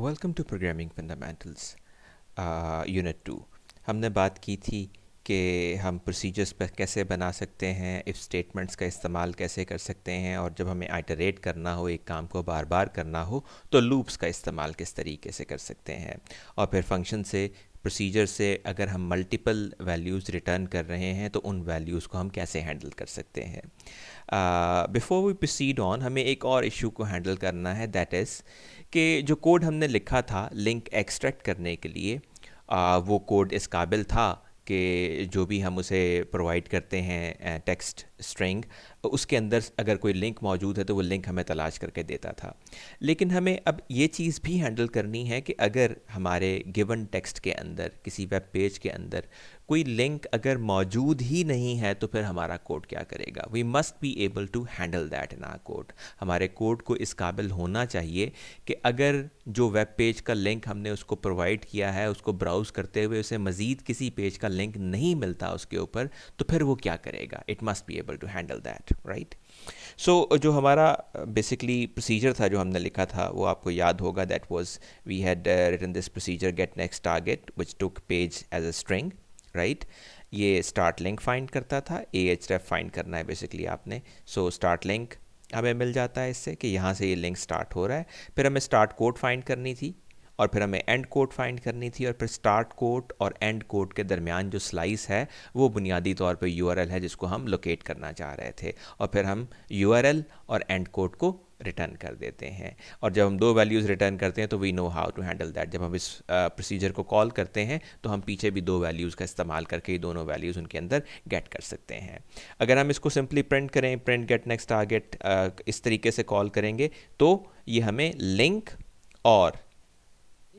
Welcome to programming fundamentals unit two हमने बात की थी कि हम प्रोसीजर्स पर कैसे बना सकते हैं इफ़ स्टेटमेंट्स का इस्तेमाल कैसे कर सकते हैं और जब हमें आइटरेट करना हो एक काम को बार बार करना हो तो लूप्स का इस्तेमाल किस तरीके से कर सकते हैं और फिर फंक्शन से प्रोसीजर से अगर हम मल्टीपल वैल्यूज़ रिटर्न कर रहे हैं तो उन वैल्यूज़ को हम कैसे हैंडल कर सकते हैं बिफ़ोर वी प्रोसीड ऑन हमें एक और इशू को हैंडल करना है दैट इज़ कि जो कोड हमने लिखा था लिंक एक्सट्रैक्ट करने के लिए uh, वो कोड इस काबिल था कि जो भी हम उसे प्रोवाइड करते हैं टेक्स्ट स्ट्रिंग उसके अंदर अगर कोई लिंक मौजूद है तो वो लिंक हमें तलाश करके देता था लेकिन हमें अब ये चीज़ भी हैंडल करनी है कि अगर हमारे गिवन टेक्स्ट के अंदर किसी वेब पेज के अंदर कोई लिंक अगर मौजूद ही नहीं है तो फिर हमारा कोड क्या करेगा we must be able to handle that in our code हमारे कोड को इस काबिल होना चाहिए कि अगर जो वेब पेज का लिंक हमने उसको प्रोवाइड किया है उसको ब्राउज़ करते हुए उसे मज़ीद किसी पेज का लिंक नहीं मिलता उसके ऊपर तो फिर वो क्या करेगा it must be able to handle that right so जो हमारा बेसिकली प्रोसीजर था जो हमने लिखा था वो आपको याद होगा that was we had written this procedure get next target which took page as a string right ये स्टार्ट लिंक फाइंड करता था ए एच रेफ फाइंड करना है बेसिकली आपने सो स्टार्ट लिंक हमें मिल जाता है इससे कि यहाँ से ये लिंक स्टार्ट हो रहा है फिर हमें स्टार्ट कोड फाइंड करनी थी और फिर हमें एंड कोड फाइंड करनी थी और फिर स्टार्ट कोड और एंड कोड के दरमियान जो स्लाइस है वो बुनियादी तौर पे यू है जिसको हम लोकेट करना चाह रहे थे और फिर हम यू और एंड कोड को रिटर्न कर देते हैं और जब हम दो वैल्यूज़ रिटर्न करते हैं तो we know how to handle that जब हम इस प्रोसीजर को कॉल करते हैं तो हम पीछे भी दो वैल्यूज़ का इस्तेमाल करके ही दोनों वैल्यूज़ उनके अंदर गेट कर सकते हैं अगर हम इसको सिंपली प्रिंट करें प्रिंट गेट नेक्स्ट टारगेट इस तरीके से कॉल करेंगे तो ये हमें लिंक और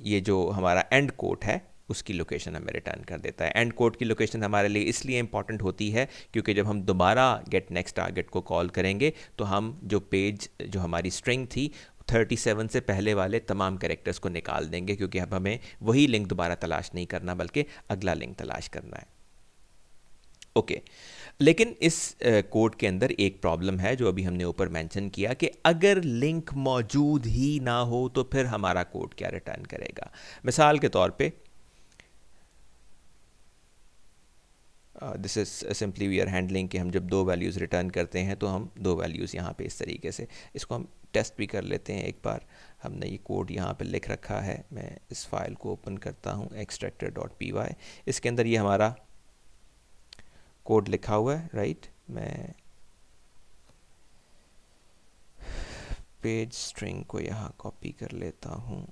ये जो हमारा एंड कोट है उसकी लोकेशन हमें रिटर्न कर देता है एंड कोड की लोकेशन हमारे लिए इसलिए इंपॉर्टेंट होती है क्योंकि जब हम दोबारा गेट नेक्स्ट टारगेट को कॉल करेंगे तो हम जो पेज जो हमारी स्ट्रिंग थी 37 से पहले वाले तमाम करेक्टर्स को निकाल देंगे क्योंकि अब हमें वही लिंक दोबारा तलाश नहीं करना बल्कि अगला लिंक तलाश करना है ओके okay. लेकिन इस कोड के अंदर एक प्रॉब्लम है जो अभी हमने ऊपर मेंशन किया कि अगर लिंक मौजूद ही ना हो तो फिर हमारा कोड क्या रिटर्न करेगा मिसाल के तौर पे this is simply we are handling कि हम जब दो वैल्यूज़ रिटर्न करते हैं तो हम दो वैल्यूज़ यहाँ पे इस तरीके से इसको हम टेस्ट भी कर लेते हैं एक बार हमने ये कोड यहाँ पे लिख रखा है मैं इस फाइल को ओपन करता हूँ एक्सट्रैक्टर डॉट पी वाई इसके अंदर ये हमारा कोड लिखा हुआ है राइट मैं पेज स्ट्रिंग को यहाँ कॉपी कर लेता हूँ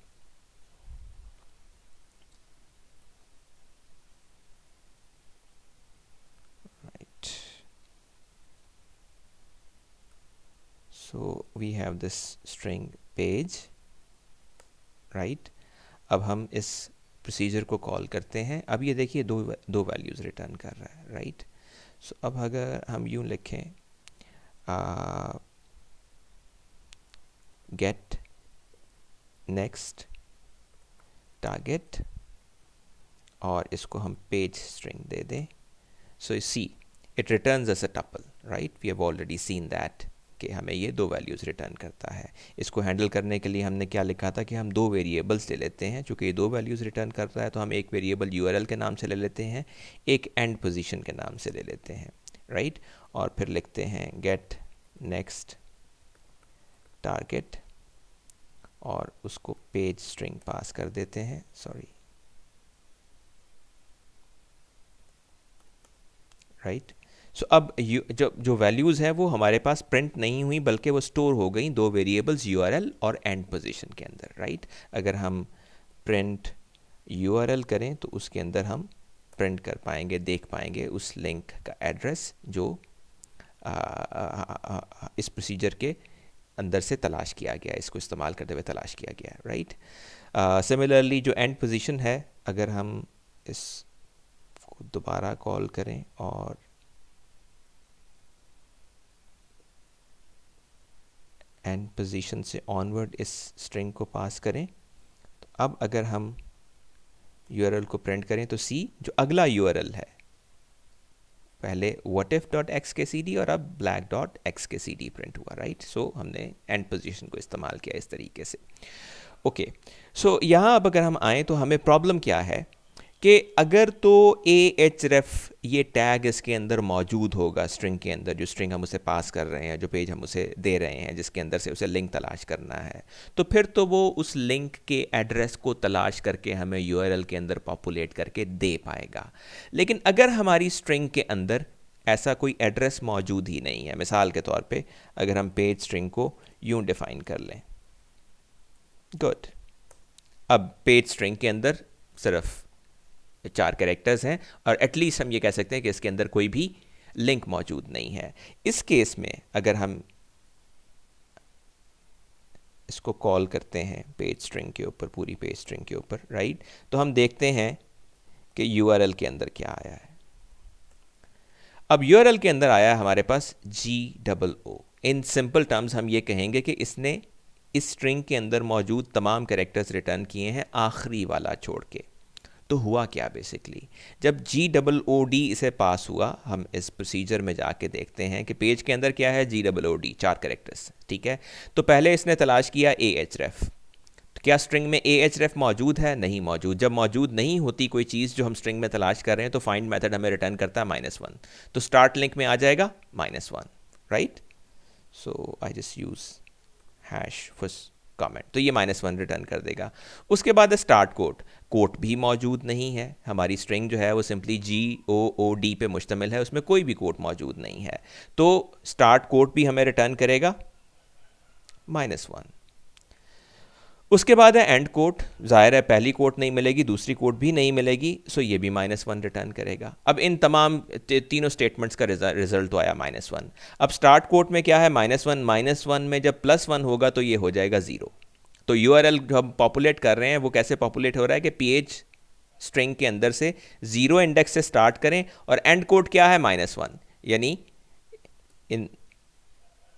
so we have this string page right right? अब हम इस प्रोसीजर को कॉल करते हैं अब ये देखिए दो दो वैल्यूज़ रिटर्न कर रहा है राइट सो so, अब अगर हम यूँ लिखें गेट नेक्स्ट टारगेट और इसको हम पेज स्ट्रिंग दे दें so see it returns as a tuple right we have already seen that के हमें ये दो वैल्यूज़ रिटर्न करता है इसको हैंडल करने के लिए हमने क्या लिखा था कि हम दो वेरिएबल्स ले लेते हैं चूँकि ये दो वैल्यूज़ रिटर्न कर रहा है तो हम एक वेरिएबल यू के नाम से ले लेते हैं एक एंड पोजिशन के नाम से ले लेते हैं राइट और फिर लिखते हैं गेट नेक्स्ट टारगेट और उसको पेज स्ट्रिंग पास कर देते हैं sorry right right? So so, अब यू जो जो वैल्यूज़ हैं वो हमारे पास प्रिंट नहीं हुई बल्कि वो स्टोर हो गई दो वेरिएबल्स यू और एंड पोजिशन के अंदर राइट अगर हम प्रिंट यू करें तो उसके अंदर हम प्रिंट कर पाएंगे देख पाएंगे उस लिंक का एड्रेस जो आ, आ, आ, आ, इस प्रोसीजर के अंदर से तलाश किया गया इसको इस्तेमाल करते हुए तलाश किया गया राइट सिमिलरली जो एंड पोजीशन है अगर हम इस दोबारा कॉल करें और एंड पोजीशन से ऑनवर्ड इस स्ट्रिंग को पास करें तो अब अगर हम यू को प्रिंट करें तो सी जो अगला यू है पहले what if dot X K C D और अब black dot X K C D print हुआ राइट सो so, हमने एंड पोजीशन को इस्तेमाल किया इस तरीके से ओके सो यहाँ अब अगर हम आएँ तो हमें प्रॉब्लम क्या है कि अगर तो ए एच रेफ ये टैग इसके अंदर मौजूद होगा स्ट्रिंग के अंदर जो स्ट्रिंग हम उसे पास कर रहे हैं जो पेज हम उसे दे रहे हैं जिसके अंदर से उसे लिंक तलाश करना है तो फिर तो वो उस लिंक के एड्रेस को तलाश करके हमें यू के अंदर पॉपुलेट करके दे पाएगा लेकिन अगर हमारी स्ट्रिंग के अंदर ऐसा कोई एड्रेस मौजूद ही नहीं है मिसाल के तौर पर अगर हम पेज स्ट्रिंग को यूं डिफाइन कर लें गुड अब पेज स्ट्रिंग के अंदर सिर्फ चार कैरेक्टर्स हैं और एटलीस्ट हम ये कह सकते हैं कि इसके अंदर कोई भी लिंक मौजूद नहीं है इस केस में अगर हम इसको कॉल करते हैं पेज स्ट्रिंग के ऊपर पूरी पेज स्ट्रिंग के ऊपर राइट तो हम देखते हैं कि यू के अंदर क्या आया है अब यू के अंदर आया है हमारे पास G double O in simple terms हम ये कहेंगे कि इसने इस स्ट्रिंग के अंदर मौजूद तमाम कैरेक्टर्स रिटर्न किए हैं आखिरी वाला छोड़ के तो हुआ क्या बेसिकली जब जी डबल ओ डी इसे पास हुआ हम इस प्रोसीजर में जाके देखते हैं कि पेज के अंदर क्या है जी डबल ओ डी चार करेक्टर्स ठीक है तो पहले इसने तलाश किया ए एच रेफ तो क्या स्ट्रिंग में ए एच रेफ मौजूद है नहीं मौजूद जब मौजूद नहीं होती कोई चीज़ जो हम स्ट्रिंग में तलाश कर रहे हैं तो फाइंड मेथड हमें रिटर्न करता है माइनस वन तो स्टार्ट लिंक में आ जाएगा minus one right so I just use hash first comment तो ये माइनस वन रिटर्न कर देगा उसके बाद स्टार्ट कोट कोट भी मौजूद नहीं है हमारी स्ट्रिंग जो है वो सिंपली जी ओ ओ डी पे मुश्तमिल है उसमें कोई भी कोट मौजूद नहीं है तो स्टार्ट कोट भी हमें रिटर्न करेगा माइनस वन उसके बाद है एंड कोट ज़ाहिर है पहली कोट नहीं मिलेगी दूसरी कोट भी नहीं मिलेगी सो ये भी माइनस वन रिटर्न करेगा अब इन तमाम तीनों स्टेटमेंट्स का रिजल्ट तो आया माइनस वन अब स्टार्ट कोट में क्या है माइनस वन माइनस वन में जब प्लस वन होगा तो ये हो जाएगा ज़ीरो तो यू आर जो हम पॉपुलेट कर रहे हैं वो कैसे पॉपुलेट हो रहा है कि पी स्ट्रिंग के अंदर से ज़ीरो इंडेक्स से स्टार्ट करें और एंड कोट क्या है माइनस वन यानी इन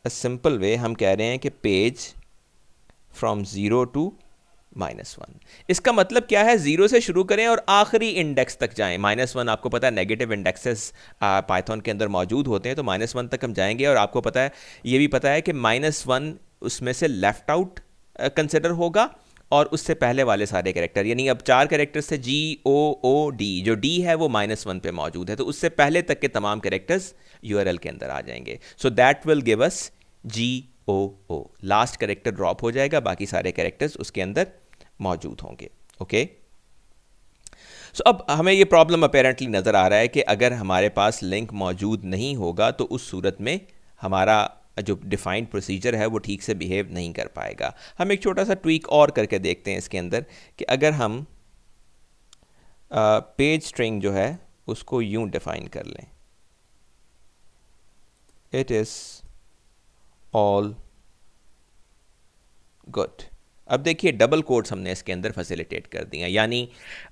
सिंपल वे हम कह रहे हैं कि page from zero to minus one इसका मतलब क्या है ज़ीरो से शुरू करें और आखिरी इंडेक्स तक जाएं माइनस वन आपको पता है नेगेटिव इंडेक्सेस पाइथन के अंदर मौजूद होते हैं तो माइनस वन तक हम जाएंगे और आपको पता है ये भी पता है कि माइनस वन उसमें से लेफ्ट आउट कंसिडर होगा और उससे पहले वाले सारे करेक्टर यानी अब चार करेक्टर्स थे जी ओ ओ डी जो डी है वो माइनस वन पे मौजूद है तो उससे पहले तक के तमाम करेक्टर्स यू के अंदर आ जाएंगे so that will give us G O O last character drop हो जाएगा बाकी सारे करेक्टर्स उसके अंदर मौजूद होंगे ओके okay? सो so, अब हमें ये प्रॉब्लम अपेरेंटली नज़र आ रहा है कि अगर हमारे पास लिंक मौजूद नहीं होगा तो उस सूरत में हमारा जो डिफाइंड प्रोसीजर है वो ठीक से बिहेव नहीं कर पाएगा हम एक छोटा सा ट्वीक और करके देखते हैं इसके अंदर कि अगर हम पेज स्ट्रिंग जो है उसको यूं डिफाइन कर लें इट इज़ ऑल गुड अब देखिए डबल कोड्स हमने इसके अंदर फैसिलिटेट कर दिए हैं यानी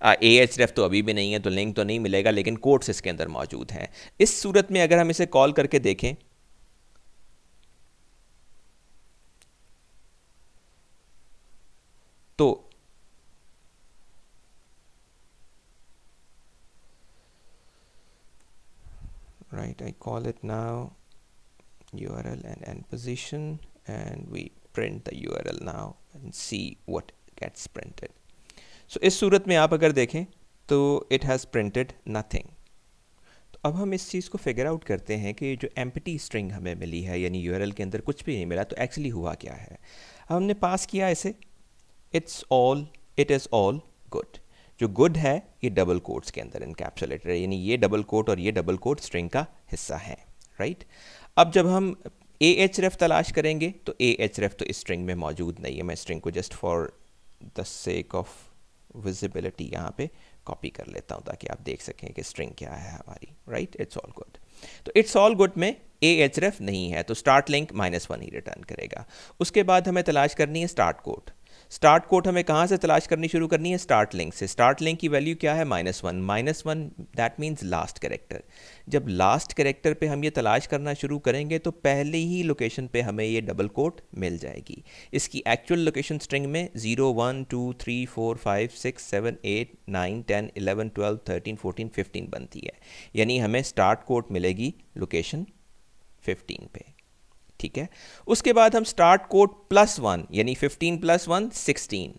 ए एच रेफ तो अभी भी नहीं है तो लिंक तो नहीं मिलेगा लेकिन कोड्स इसके अंदर मौजूद हैं इस सूरत में अगर हम इसे कॉल करके देखें तो right I call it now URL and end position and we print the URL now and see what gets printed. So इस सूरत में आप अगर देखें तो it has printed nothing. तो अब हम इस चीज़ को फिगर आउट करते हैं कि जो एम्पटी स्ट्रिंग हमें मिली है यानी यू के अंदर कुछ भी नहीं मिला तो एक्चुअली हुआ क्या है अब हमने पास किया इसे it's all it is all good जो गुड है ये डबल कोट्स के अंदर इनकेप्सुलेटेड है यानी ये डबल कोट और ये डबल कोट स्ट्रिंग का हिस्सा है राइट right? अब जब हम ए एच रेफ तलाश करेंगे तो ए एच रेफ तो स्ट्रिंग में मौजूद नहीं है मैं स्ट्रिंग को just for the sake of visibility यहाँ पे कॉपी कर लेता हूँ ताकि आप देख सकें कि स्ट्रिंग क्या है हमारी राइट इट्स ऑल गुड तो इट्स ऑल गुड में ए एच रेफ नहीं है तो स्टार्ट लिंक माइनस वन ही रिटर्न करेगा उसके बाद हमें तलाश करनी है स्टार्ट कोड स्टार्ट कोड हमें कहाँ से तलाश करनी शुरू करनी है स्टार्ट लिंक से स्टार्ट लिंक की वैल्यू क्या है minus one minus one that means last character जब लास्ट करेक्टर पे हम ये तलाश करना शुरू करेंगे तो पहले ही लोकेशन पे हमें ये डबल कोट मिल जाएगी इसकी एक्चुअल लोकेशन स्ट्रिंग में zero one two three four five six seven eight nine ten eleven twelve thirteen fourteen fifteen बनती है यानी हमें स्टार्ट कोट मिलेगी लोकेशन फिफ्टीन पे ठीक है उसके बाद हम स्टार्ट कोड प्लस वन यानी fifteen plus one sixteen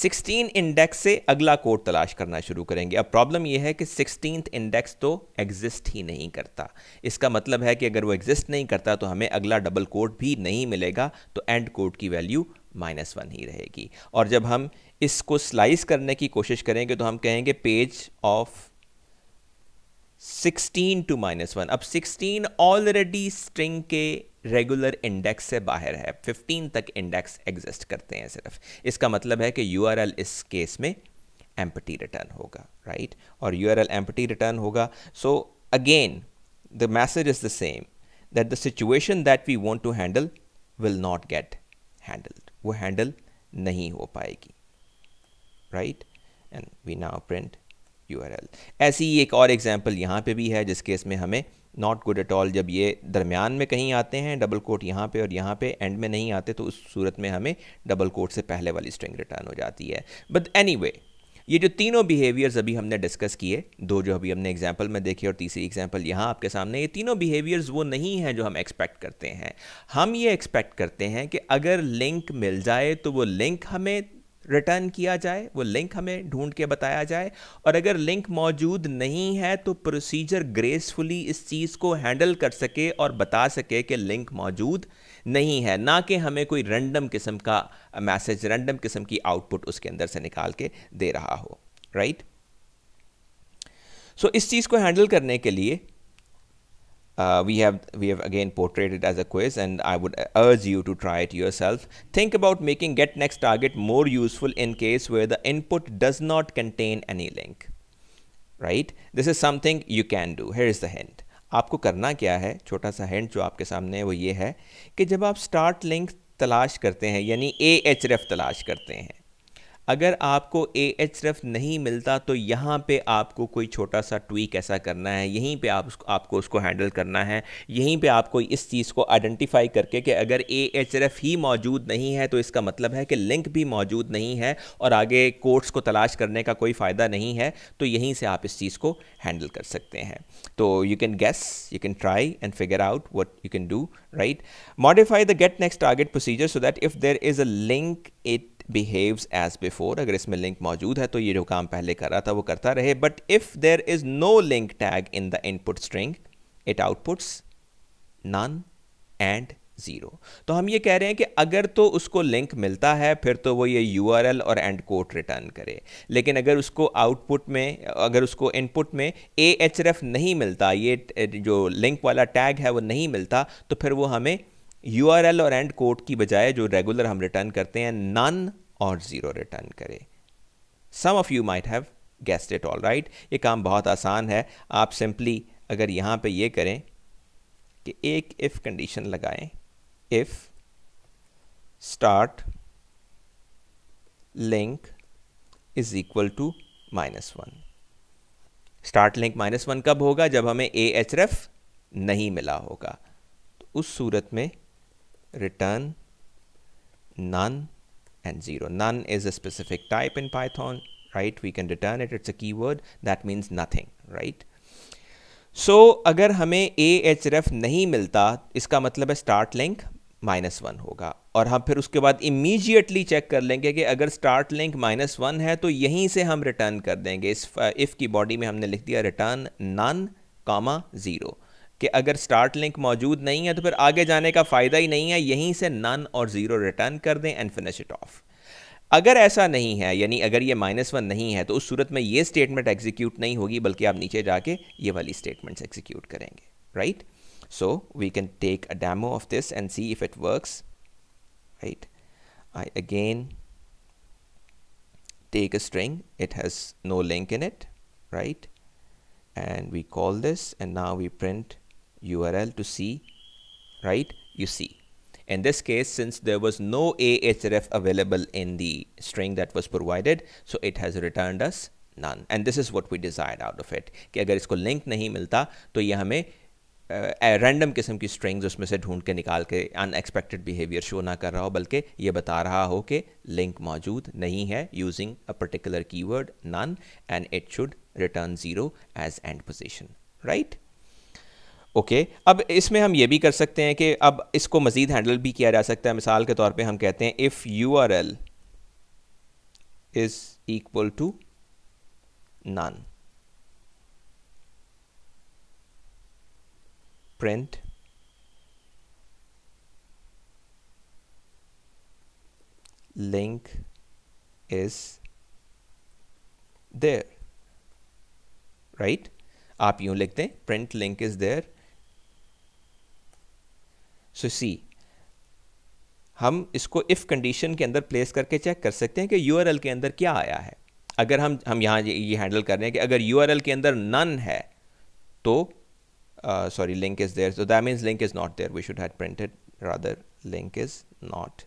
sixteen index से अगला कोड तलाश करना शुरू करेंगे अब प्रॉब्लम यह है कि सिक्सटीन इंडेक्स तो एग्जिस्ट ही नहीं करता इसका मतलब है कि अगर वो एग्जिस्ट नहीं करता तो हमें अगला डबल कोड भी नहीं मिलेगा तो एंड कोड की वैल्यू माइनस वन ही रहेगी और जब हम इसको स्लाइस करने की कोशिश करेंगे तो हम कहेंगे page of 16 to minus one अब 16 ऑलरेडी स्ट्रिंग के रेगुलर इंडेक्स से बाहर है 15 तक इंडेक्स एग्जिस्ट करते हैं सिर्फ इसका मतलब है कि यू इस केस में एम्पटी रिटर्न होगा राइट और U R L empty return होगा so again the message is the same that the situation that we want to handle will not get handled वो हैंडल नहीं हो पाएगी right and we now print U R L ऐसी ही एक और example यहाँ पे भी है जिस केस में हमें नॉट गुड एट ऑल जब ये दरमियान में कहीं आते हैं डबल कोट यहाँ पे और यहाँ पे एंड में नहीं आते तो उस सूरत में हमें डबल कोट से पहले वाली स्ट्रिंग रिटर्न हो जाती है बट एनी anyway, ये जो तीनों बिहेवियर्स अभी हमने डिस्कस किए दो जो अभी हमने एग्जाम्पल में देखे और तीसरी एग्जाम्पल यहाँ आपके सामने ये तीनों बिहेवियर्स वो नहीं हैं जो हम एक्सपेक्ट करते हैं हम ये एक्सपेक्ट करते हैं कि अगर लिंक मिल जाए तो वो लिंक हमें रिटर्न किया जाए वो लिंक हमें ढूंढ के बताया जाए और अगर लिंक मौजूद नहीं है तो प्रोसीजर ग्रेसफुली इस चीज़ को हैंडल कर सके और बता सके कि लिंक मौजूद नहीं है ना कि हमें कोई रैंडम किस्म का मैसेज रैंडम किस्म की आउटपुट उसके अंदर से निकाल के दे रहा हो राइट right? सो so, इस चीज़ को हैंडल करने के लिए uh, we have we have again portrayed it as a quiz and i would urge you to try it yourself think about making get next target more useful in case where the input does not contain any link right this is something you can do here is the hint आपको करना क्या है छोटा सा hint जो आपके सामने है वो ये है कि जब आप स्टार्ट लिंक तलाश करते हैं यानी ए एच रेफ तलाश करते हैं अगर आपको ए एच रेफ नहीं मिलता तो यहाँ पे आपको कोई छोटा सा ट्वीक ऐसा करना है यहीं पे आप उसको आपको उसको हैंडल करना है यहीं पे आपको इस चीज़ को आइडेंटिफाई करके कि अगर ए एच रेफ ही मौजूद नहीं है तो इसका मतलब है कि लिंक भी मौजूद नहीं है और आगे कोर्ट्स को तलाश करने का कोई फ़ायदा नहीं है तो यहीं से आप इस चीज़ को हैंडल कर सकते हैं तो you can guess you can try and figure out what you can do right modify the get next target procedure so that if there is a link it behaves as before अगर इसमें link मौजूद है तो ये जो काम पहले कर रहा था वो करता रहे but if there is no link tag in the input string it outputs none and zero तो हम ये कह रहे हैं कि अगर तो उसको लिंक मिलता है फिर तो वो ये यू और एंड कोट रिटर्न करे लेकिन अगर उसको आउटपुट में अगर उसको इनपुट में ए नहीं मिलता ये जो लिंक वाला टैग है वो नहीं मिलता तो फिर वो हमें यू आर एल और एंड कोट की बजाय जो रेगुलर हम रिटर्न करते हैं नन और ज़ीरो रिटर्न करें some of you might have guessed it all right ये काम बहुत आसान है आप सिंपली अगर यहाँ पे ये करें कि एक इफ़ कंडीशन लगाएं if start link is equal to minus one start link minus one कब होगा जब हमें ए एच रेफ नहीं मिला होगा तो उस सूरत में return none and zero. None is a specific type in Python, right? We can return it. It's a keyword that means nothing, right? So so, अगर हमें ए एच रेफ नहीं मिलता इसका मतलब है स्टार्ट लिंक माइनस वन होगा और हम फिर उसके बाद इमीजिएटली चेक कर लेंगे कि अगर स्टार्ट लिंक माइनस वन है तो यहीं से हम रिटर्न कर देंगे इस इफ़ uh, की बॉडी में हमने लिख दिया रिटर्न नन कामा ज़ीरो कि अगर स्टार्ट लिंक मौजूद नहीं है तो फिर आगे जाने का फ़ायदा ही नहीं है यहीं से नन और ज़ीरो रिटर्न कर दें एंड फिनिश इट ऑफ अगर ऐसा नहीं है यानी अगर ये माइनस वन नहीं है तो उस सूरत में ये स्टेटमेंट एग्जीक्यूट नहीं होगी बल्कि आप नीचे जाके ये वाली स्टेटमेंट्स एग्जीक्यूट करेंगे right so we can take a demo of this and see if it works right I again take a string it has no link in it right and we call this and now we print URL to see, right? You see. In this case, since there was no ahref available in the string that was provided, so it has returned us none. And this is what we desired out of it. कि अगर इसको link नहीं मिलता तो ये हमें random uh, किस्म की स्ट्रिंग्स उसमें से ढूंढ के निकाल के अनएक्सपेक्टेड बिहेवियर शो ना कर रहा हो बल्कि ये बता रहा हो कि लिंक मौजूद नहीं है using a particular keyword none and it should return zero as end position right okay okay. अब इसमें हम ये भी कर सकते हैं कि अब इसको मज़ीद हैंडल भी किया जा सकता है मिसाल के तौर पे हम कहते हैं if U R L is equal to none print link is there right आप यूं लिखते हैं print link is there so see हम इसको इफ़ कंडीशन के अंदर प्लेस करके चेक कर सकते हैं कि यू के अंदर क्या आया है अगर हम हम यहाँ ये हैंडल कर रहे हैं कि अगर यू के अंदर नन है तो sorry link is there so that means link is not there we should had printed rather link is not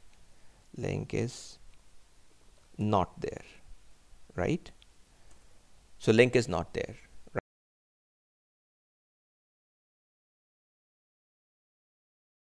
link is not there right so link is not there